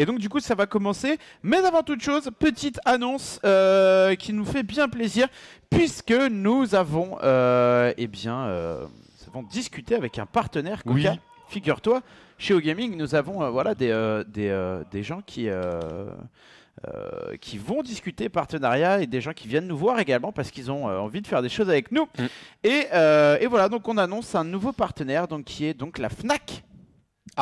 Et donc du coup ça va commencer. Mais avant toute chose, petite annonce euh, qui nous fait bien plaisir puisque nous avons, euh, eh bien, euh, discuté avec un partenaire Coca. Oui. Figure-toi, chez OGaming, nous avons voilà des, des, gens qui qui vont discuter partenariat et des gens qui viennent nous voir également parce qu'ils ont envie de faire des choses avec nous. Mm. Et, et, voilà, donc on annonce un nouveau partenaire donc, qui est donc la FNAC.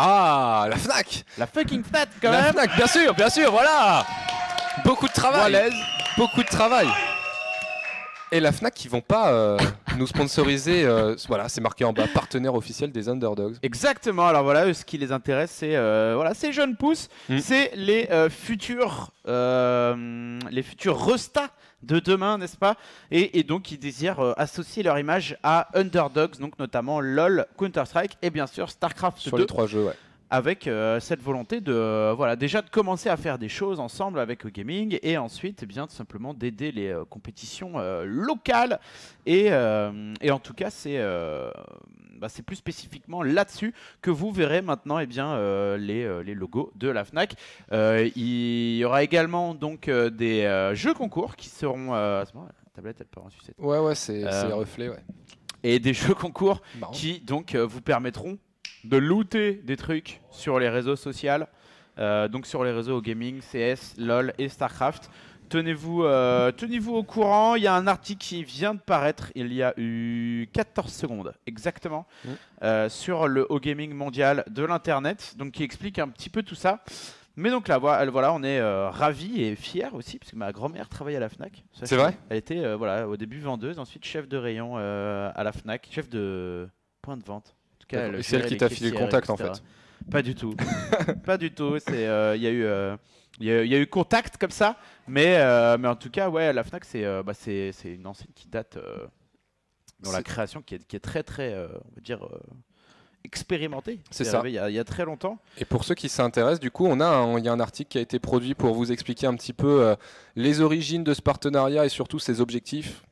Ah, la FNAC La fucking FNAC, quand même La FNAC, bien sûr, bien sûr, voilà Beaucoup de travail Beaucoup de travail et la Fnac qui vont pas euh, nous sponsoriser. Euh, voilà, c'est marqué en bas, partenaire officiel des Underdogs. Exactement. Alors voilà, ce qui les intéresse, c'est euh, voilà, ces jeunes pousses, hmm. c'est les futurs, les futurs restas de demain, n'est-ce pas et, donc ils désirent associer leur image à Underdogs, donc notamment LoL, Counter Strike et bien sûr Starcraft Sur les trois jeux, ouais avec euh, cette volonté de euh, voilà déjà de commencer à faire des choses ensemble avec le gaming et ensuite eh bien tout simplement d'aider les euh, compétitions locales et, et, en tout cas c'est bah, c'est plus spécifiquement là-dessus que vous verrez maintenant et eh bien, les, les, logos de la FNAC. il y aura également donc des jeux concours qui seront... Ah, la tablette, elle part en sucette. Ouais, ouais, c'est le reflet, ouais. Et des jeux concours qui donc vous permettront de looter des trucs sur les réseaux sociaux, euh, donc sur les réseaux gaming, CS, LoL et StarCraft. Tenez-vous euh, tenez au courant, il y a un article qui vient de paraître il y a eu 14 secondes exactement mmh. euh, sur le haut gaming mondial de l'internet, donc qui explique un petit peu tout ça. Mais donc là, euh, voilà, on est ravi ravis et fiers aussi, parce que ma grand-mère travaillait à la FNAC. C'est vrai Elle était voilà, au début vendeuse, ensuite chef de rayon à la FNAC, chef de point de vente c'est elle qui t'a filé le contact, en fait. Pas du tout. pas du tout. Euh, euh, il y a eu. il y, a eu contact comme ça, mais, euh, mais en tout cas, ouais, la Fnac, c'est bah, c'est une enseigne qui date dans la création, qui est, qui est très, très, on va dire, expérimentée. C'est ça. Il y, a, très longtemps. Et pour ceux qui s'intéressent, du coup, on a il y a un article qui a été produit pour vous expliquer un petit peu les origines de ce partenariat et surtout ses objectifs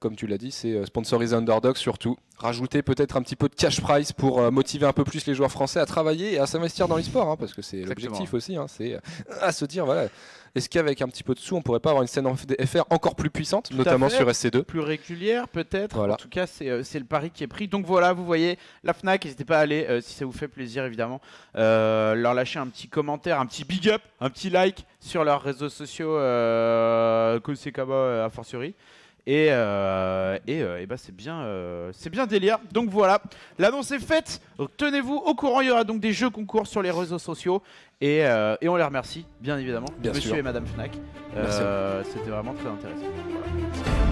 comme tu l'as dit, c'est euh, sponsoriser Underdog surtout. Rajouter peut-être un petit peu de cash prize pour euh, motiver un peu plus les joueurs français à travailler et à s'investir dans le hein, parce que c'est l'objectif aussi. Hein, c'est euh, à se dire, voilà, est-ce qu'avec un petit peu de sous, on pourrait pas avoir une scène en FR encore plus puissante, notamment sur SC2 Plus régulière peut-être. En tout cas, c'est le pari qui est pris. Donc voilà, vous voyez, la FNAC, n'hésitez pas à aller, si ça vous fait plaisir évidemment, leur lâcher un petit commentaire, un petit big up, un petit like sur leurs réseaux sociaux, euh, Kosekaba a fortiori. Et, euh, euh, et, bah c'est bien, euh, c'est bien délire. Donc voilà, l'annonce est faite. Tenez-vous au courant, il y aura donc des jeux concours sur les réseaux sociaux. Et, on les remercie, bien évidemment, monsieur et madame Fnac. C'était vraiment très intéressant.